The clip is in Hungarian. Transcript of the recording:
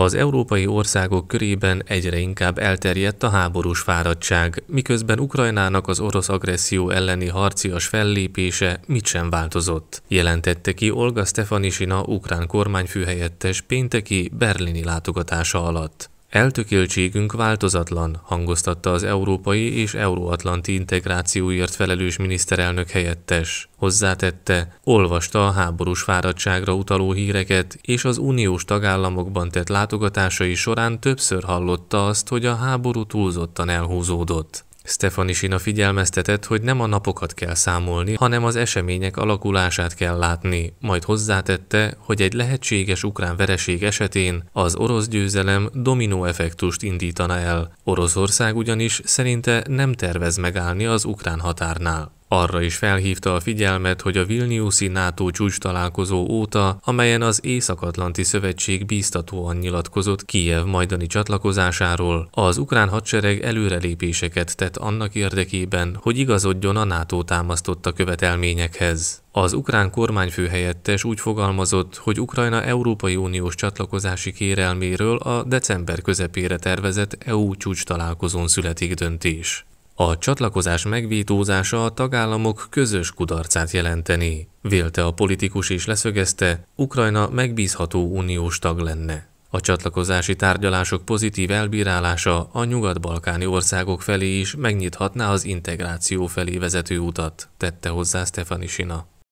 Az európai országok körében egyre inkább elterjedt a háborús fáradtság, miközben Ukrajnának az orosz agresszió elleni harcias fellépése mit sem változott, jelentette ki Olga Stefanisina ukrán kormányfőhelyettes pénteki berlini látogatása alatt. Eltökéltségünk változatlan, hangoztatta az európai és euróatlanti integrációért felelős miniszterelnök helyettes. Hozzátette, olvasta a háborús fáradtságra utaló híreket, és az uniós tagállamokban tett látogatásai során többször hallotta azt, hogy a háború túlzottan elhúzódott. Stefani Sina figyelmeztetett, hogy nem a napokat kell számolni, hanem az események alakulását kell látni, majd hozzátette, hogy egy lehetséges ukrán vereség esetén az orosz győzelem dominó effektust indítana el. Oroszország ugyanis szerinte nem tervez megállni az ukrán határnál. Arra is felhívta a figyelmet, hogy a Vilniuszi NATO csúcs találkozó óta, amelyen az Észak-Atlanti Szövetség bíztatóan nyilatkozott Kijev majdani csatlakozásáról, az ukrán hadsereg előrelépéseket tett annak érdekében, hogy igazodjon a NATO támasztotta követelményekhez. Az ukrán kormányfő helyettes úgy fogalmazott, hogy Ukrajna Európai Uniós csatlakozási kérelméről a december közepére tervezett EU csúcs találkozón születik döntés. A csatlakozás megvétózása a tagállamok közös kudarcát jelenteni, vélte a politikus és leszögezte, Ukrajna megbízható uniós tag lenne. A csatlakozási tárgyalások pozitív elbírálása a nyugat-balkáni országok felé is megnyithatná az integráció felé vezető utat, tette hozzá Stefanisina.